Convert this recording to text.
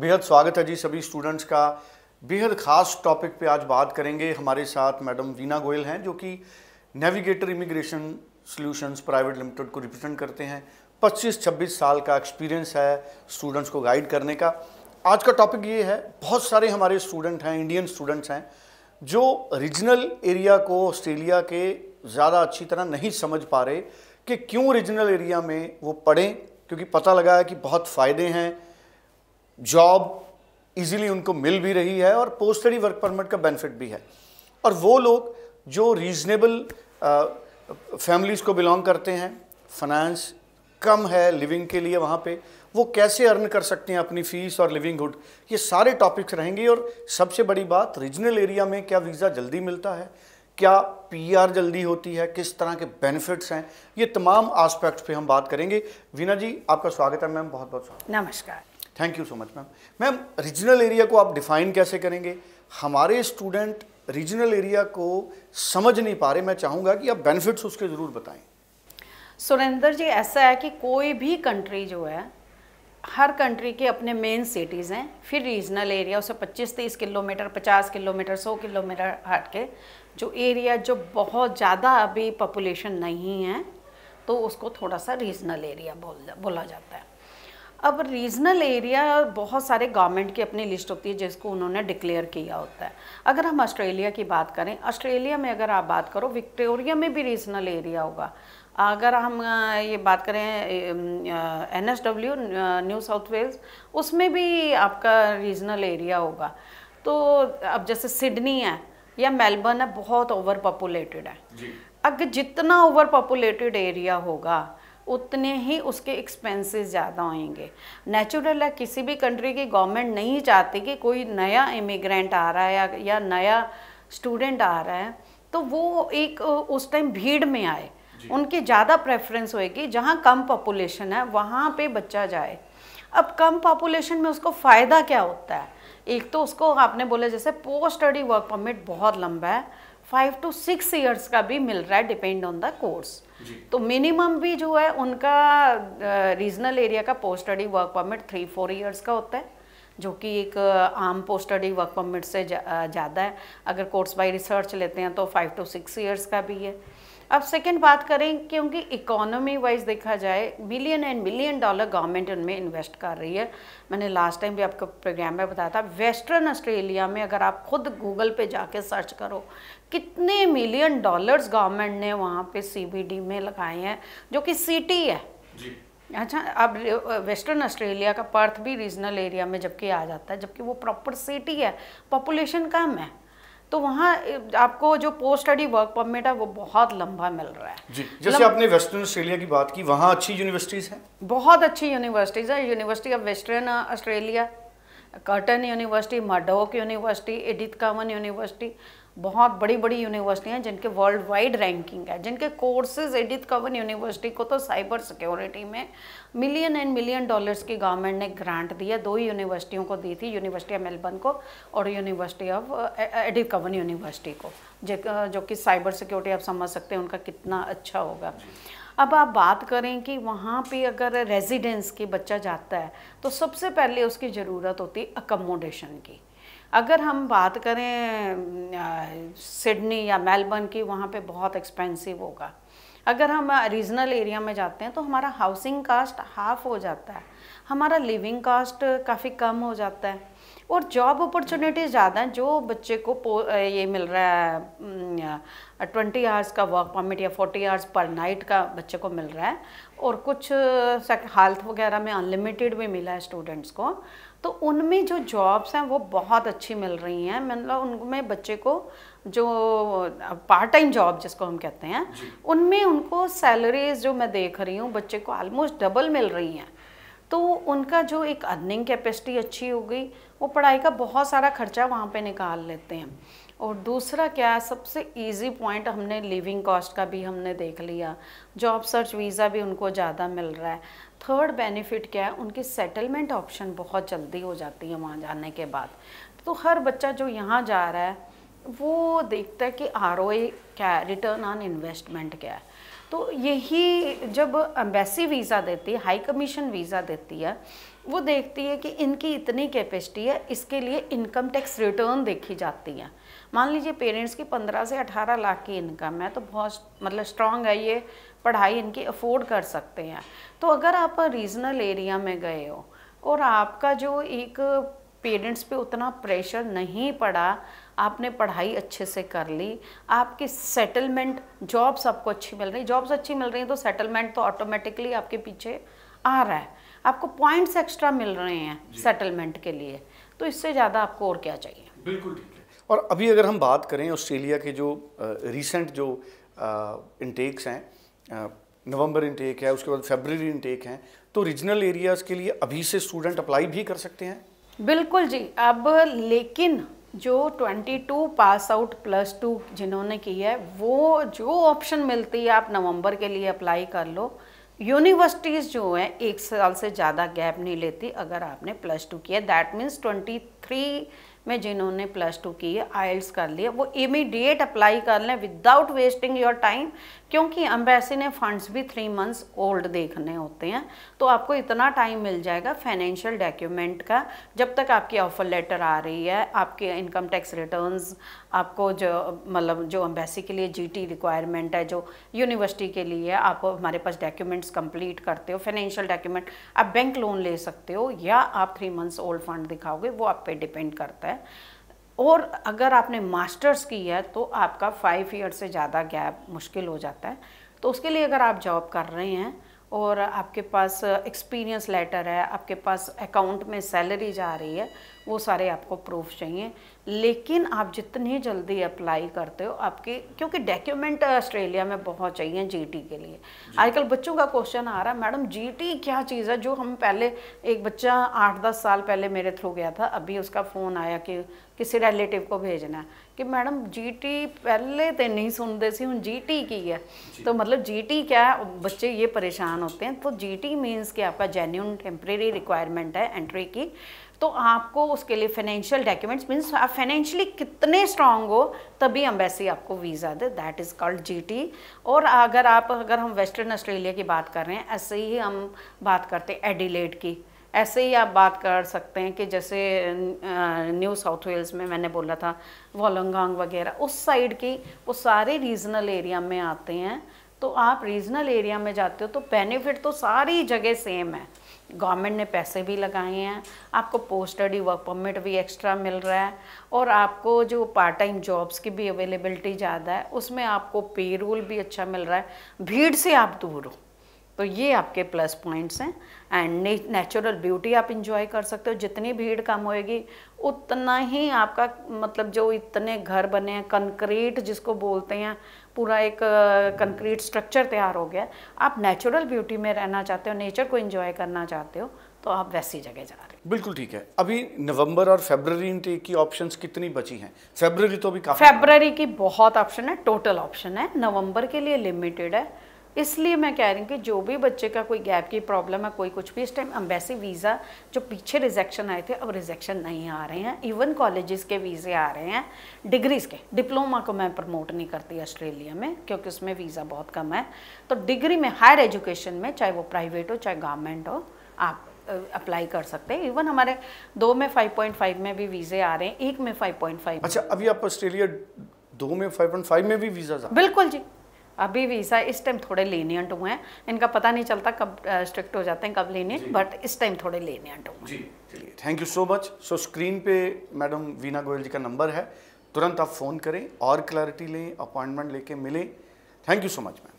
बेहद स्वागत है जी सभी स्टूडेंट्स का बेहद ख़ास टॉपिक पे आज बात करेंगे हमारे साथ मैडम वीना गोयल हैं जो कि navigator immigration solutions private limited को रिप्रेजेंट करते हैं 25-26 साल का एक्सपीरियंस है स्टूडेंट्स को गाइड करने का आज का टॉपिक ये है बहुत सारे हमारे स्टूडेंट हैं इंडियन स्टूडेंट्स हैं जो रीजनल एरिया को ऑस्ट्रेलिया के ज़्यादा अच्छी तरह नहीं समझ पा रहे कि क्यों रीजनल एरिया में वो पढ़ें क्योंकि पता लगा है कि बहुत फ़ायदे हैं जॉब इजीली उनको मिल भी रही है और पोस्टरी वर्क परमिट का बेनिफिट भी है और वो लोग जो रीजनेबल फैमिलीज़ uh, को बिलोंग करते हैं फाइनेंस कम है लिविंग के लिए वहाँ पे वो कैसे अर्न कर सकते हैं अपनी फ़ीस और लिविंग हुड ये सारे टॉपिक्स रहेंगे और सबसे बड़ी बात रीजनल एरिया में क्या वीज़ा जल्दी मिलता है क्या पीआर जल्दी होती है किस तरह के बेनिफिट्स हैं ये तमाम आस्पेक्ट्स पे हम बात करेंगे वीना जी आपका स्वागत है मैम बहुत बहुत स्वागत नमस्कार thank you so much ma'am ma'am regional area को आप डिफाइन कैसे करेंगे हमारे स्टूडेंट रीजनल एरिया को समझ नहीं पा रहे मैं चाहूँगा कि आप बेनिफिट्स उसके ज़रूर बताएं सुरेंद्र जी ऐसा है कि कोई भी कंट्री जो है हर कंट्री के अपने मेन सिटीज़ हैं फिर रीजनल एरिया उसे 25-30 किलोमीटर 50 किलोमीटर 100 किलोमीटर हट के जो एरिया जो बहुत ज़्यादा अभी पॉपुलेशन नहीं है तो उसको थोड़ा सा रीजनल एरिया बोल बोला जाता है अब रीजनल एरिया बहुत सारे गवर्नमेंट की अपनी लिस्ट होती है जिसको उन्होंने डिक्लेयर किया होता है अगर हम ऑस्ट्रेलिया की बात करें ऑस्ट्रेलिया में अगर आप बात करो विक्टोरिया में भी रीजनल एरिया होगा अगर हम ये बात करें N S W New South Wales उसमें भी आपका रीजनल एरिया होगा तो अब जैसे सिडनी है या मेलबर्न है बहुत ओवर पॉपुलेटेड है अगर जितना ओवर पॉपुलेटेड एरिया होगा उतने ही उसके एक्सपेंसेस ज़्यादा होंगे नेचुरल है किसी भी कंट्री की गवर्नमेंट नहीं चाहती कि कोई नया इमिग्रेंट आ रहा है या, या नया स्टूडेंट आ रहा है तो वो एक उस टाइम भीड़ में आए उनकी ज़्यादा प्रेफरेंस होएगी जहाँ कम पॉपुलेशन है वहाँ पे बच्चा जाए अब कम पॉपुलेशन में उसको फ़ायदा क्या होता है एक तो उसको आपने बोला जैसे पोस्ट स्टडी वर्क परमिट बहुत लंबा है फाइव टू सिक्स ईयर्स का भी मिल रहा है डिपेंड ऑन द कोर्स तो मिनिमम भी जो है उनका रीजनल एरिया का post study work permit three four years का होता है जो कि एक आम पोस्ट स्टडी वर्क परमिट से ज़्यादा जा, है अगर कोर्स बाय रिसर्च लेते हैं तो फाइव टू सिक्स ईयर्स का भी है अब सेकंड बात करें क्योंकि इकोनॉमी वाइज देखा जाए billion and billion dollar government उनमें इन्वेस्ट कर रही है मैंने लास्ट टाइम भी आपको प्रोग्राम में बताया था वेस्टर्न ऑस्ट्रेलिया में अगर आप खुद गूगल पे जाके सर्च करो कितने मिलियन डॉलर्स गवर्नमेंट ने वहाँ पे सीबीडी में लगाए हैं जो कि सिटी है जी। अच्छा अब वेस्टर्न ऑस्ट्रेलिया का पर्थ भी रीजनल एरिया में जबकि आ जाता है जबकि वो प्रॉपर सिटी है पॉपुलेशन कम है तो वहाँ आपको जो पोस्ट स्टडी वर्क परमिट है वो बहुत लंबा मिल रहा है जी जैसे आपने वेस्टर्न ऑस्ट्रेलिया की बात की वहाँ अच्छी यूनिवर्सिटीज़ हैं बहुत अच्छी यूनिवर्सिटीज़ है University of Western Australia Curtin University Murdoch University Edith Cowan University बहुत बड़ी बड़ी यूनिवर्सिटी हैं जिनके वर्ल्ड वाइड रैंकिंग है जिनके कोर्सेज एडिथ कवन यूनिवर्सिटी को तो साइबर सिक्योरिटी में मिलियन एंड मिलियन डॉलर्स की गवर्नमेंट ने ग्रांट दिया दो ही यूनिवर्सिटियों को दी थी यूनिवर्सिटी ऑफ मेलबर्न को और University of Edith Cowan University को जो कि साइबर सिक्योरिटी आप समझ सकते हैं उनका कितना अच्छा होगा अब आप बात करें कि वहाँ पे अगर रेजिडेंस की बच्चा जाता है तो सबसे पहले उसकी ज़रूरत होती है अकोमोडेशन की अगर हम बात करें सिडनी या मेलबर्न की वहाँ पे बहुत एक्सपेंसिव होगा अगर हम रीजनल एरिया में जाते हैं तो हमारा हाउसिंग कास्ट हाफ हो जाता है हमारा लिविंग कास्ट काफ़ी कम हो जाता है और जॉब अपॉर्चुनिटीज़ ज़्यादा हैं जो बच्चे को ये मिल रहा है ट्वेंटी आवर्स का वर्क परमिट या फोर्टी आवर्स पर नाइट का बच्चे को मिल रहा है और कुछ हेल्थ वगैरह में अनलिमिटेड भी मिला है स्टूडेंट्स को तो उनमें जो जॉब्स हैं वो बहुत अच्छी मिल रही हैं मतलब उनमें बच्चे को जो पार्ट टाइम जॉब जिसको हम कहते हैं उनमें उनको सैलरीज जो मैं देख रही हूँ बच्चे को आलमोस्ट डबल मिल रही हैं तो उनका जो एक अर्निंग कैपेसिटी अच्छी हो गई वो पढ़ाई का बहुत सारा खर्चा वहाँ पे निकाल लेते हैं और दूसरा क्या है सबसे इजी पॉइंट हमने लिविंग कॉस्ट का भी हमने देख लिया जॉब सर्च वीज़ा भी उनको ज़्यादा मिल रहा है थर्ड बेनिफिट क्या है उनकी सेटलमेंट ऑप्शन बहुत जल्दी हो जाती है वहाँ जाने के बाद तो हर बच्चा जो यहाँ जा रहा है वो देखता है कि आर क्या है रिटर्न ऑन इन्वेस्टमेंट क्या है तो यही जब एम्बेसी वीज़ा देती है हाई कमीशन वीज़ा देती है वो देखती है कि इनकी इतनी कैपेसिटी है इसके लिए इनकम टैक्स रिटर्न देखी जाती है मान लीजिए पेरेंट्स की पंद्रह से अठारह लाख की इनकम है तो बहुत मतलब स्ट्रांग है ये पढ़ाई इनकी अफोर्ड कर सकते हैं तो अगर आप रीजनल एरिया में गए हो और आपका जो एक पेरेंट्स पे उतना प्रेशर नहीं पड़ा आपने पढ़ाई अच्छे से कर ली आपकी सेटलमेंट जॉब्स आपको अच्छी मिल रही जॉब्स अच्छी मिल रही हैं तो सेटलमेंट तो ऑटोमेटिकली आपके पीछे आ रहा है आपको पॉइंट्स एक्स्ट्रा मिल रहे हैं सेटलमेंट के लिए तो इससे ज़्यादा आपको और क्या चाहिए बिल्कुल ठीक और अभी अगर हम बात करें ऑस्ट्रेलिया के जो रिसेंट जो इनटेक्स हैं नवंबर इनटेक है उसके बाद फेबररी इनटेक हैं तो रीजनल एरियाज़ के लिए अभी से स्टूडेंट अप्लाई भी कर सकते हैं बिल्कुल जी अब लेकिन जो 22 पास आउट प्लस टू जिन्होंने की है वो जो ऑप्शन मिलती है आप नवंबर के लिए अप्लाई कर लो यूनिवर्सिटीज़ जो हैं एक साल से ज़्यादा गैप नहीं लेती अगर आपने प्लस टू किया दैट मीन्स ट्वेंटी थ्री में जिन्होंने प्लस टू की है आइल्स कर लिया वो इमीडिएट अप्लाई कर लें विदाउट वेस्टिंग योर टाइम क्योंकि अम्बेसी ने फंड्स भी थ्री मंथ्स ओल्ड देखने होते हैं तो आपको इतना टाइम मिल जाएगा फाइनेंशियल डॉक्यूमेंट का जब तक आपकी ऑफर लेटर आ रही है आपके इनकम टैक्स रिटर्न्स आपको जो मतलब जो अम्बेसी के लिए जीटी रिक्वायरमेंट है जो यूनिवर्सिटी के लिए है आप हमारे पास डॉक्यूमेंट्स कंप्लीट करते हो फाइनेंशियल डॉक्यूमेंट आप बैंक लोन ले सकते हो या आप थ्री मंथ्स ओल्ड फंड दिखाओगे वो आप पे डिपेंड करता है और अगर आपने मास्टर्स की है तो आपका फाइव ईयर से ज़्यादा गैप मुश्किल हो जाता है तो उसके लिए अगर आप जॉब कर रहे हैं और आपके पास एक्सपीरियंस लेटर है आपके पास अकाउंट में सैलरी जा रही है वो सारे आपको प्रूफ चाहिए लेकिन आप जितनी जल्दी अप्लाई करते हो आपकी क्योंकि डॉक्यूमेंट ऑस्ट्रेलिया में बहुत चाहिए जीटी के लिए आजकल बच्चों का क्वेश्चन आ रहा है मैडम जीटी क्या चीज़ है जो हम पहले एक बच्चा आठ दस साल पहले मेरे थ्रू गया था अभी उसका फ़ोन आया कि किसी रिलेटिव को भेजना है कि मैडम जीटी पहले तो नहीं सुनते सी हूँ जीटी की है जी। तो मतलब जीटी क्या है बच्चे ये परेशान होते हैं तो जीटी मीन्स कि आपका जेन्यून टेम्प्रेरी रिक्वायरमेंट है एंट्री की तो आपको उसके लिए फाइनेंशियल डॉक्यूमेंट्स मीन्स आप फाइनेंशियली कितने स्ट्रांग हो तभी ही आपको वीज़ा दे दैट इज़ कॉल्ड जीटी और अगर आप अगर हम वेस्टर्न ऑस्ट्रेलिया की बात कर रहे हैं ऐसे ही हम बात करते हैं एडिलेड की ऐसे ही आप बात कर सकते हैं कि जैसे न्यू साउथ वेल्स में मैंने बोला था वोलंगांग वगैरह उस साइड की वो सारे रीजनल एरिया में आते हैं तो आप रीजनल एरिया में जाते हो तो बेनिफिट तो सारी जगह सेम है गवर्नमेंट ने पैसे भी लगाए हैं आपको पोस्ट स्टडी वर्क परमिट भी एक्स्ट्रा मिल रहा है और आपको जो पार्ट टाइम जॉब्स की भी अवेलेबिलिटी ज़्यादा है उसमें आपको पे भी अच्छा मिल रहा है भीड़ से आप दूर हो तो ये आपके प्लस पॉइंट्स हैं एंड नेचुरल ब्यूटी आप इंजॉय कर सकते हो जितनी भीड़ कम होएगी उतना ही आपका मतलब जो इतने घर बने हैं कंक्रीट जिसको बोलते हैं पूरा एक कंक्रीट स्ट्रक्चर तैयार हो गया आप नेचुरल ब्यूटी में रहना चाहते हो नेचर को इंजॉय करना चाहते हो तो आप वैसी जगह जा रहे हैं बिल्कुल ठीक है अभी नवंबर और फेबररी इनटेक की ऑप्शंस कितनी बची हैं फेबररी तो भी काफ़ी फेबररी की बहुत ऑप्शन है टोटल ऑप्शन है नवंबर के लिए लिमिटेड है इसलिए मैं कह रही हूँ कि जो भी बच्चे का कोई गैप की प्रॉब्लम है कोई कुछ भी इस टाइम अम्बेसी वीज़ा जो पीछे रिजेक्शन आए थे अब रिजेक्शन नहीं आ रहे हैं इवन कॉलेजेस के वीज़े आ रहे हैं डिग्रीज़ के डिप्लोमा को मैं प्रमोट नहीं करती ऑस्ट्रेलिया में क्योंकि उसमें वीज़ा बहुत कम है तो डिग्री में हायर एजुकेशन में चाहे वो प्राइवेट हो चाहे गवर्नमेंट हो आप अप्लाई कर सकते हैं इवन हमारे दो में फाइव में भी वीज़े आ रहे हैं एक में फाइव अच्छा अभी आप ऑस्ट्रेलिया दो में फाइव में भी वीज़ा बिल्कुल जी अभी वीज़ा इस टाइम थोड़े लेनियंट हुए हैं इनका पता नहीं चलता कब स्ट्रिक्ट हो जाते हैं कब लेनियंट बट इस टाइम थोड़े लेनियंट हुए जी चलिए thank you so much so screen पे मैडम वीना गोयल जी का नंबर है तुरंत आप फ़ोन करें और क्लैरिटी लें अपॉइंटमेंट लेके मिलें thank you so much ma'am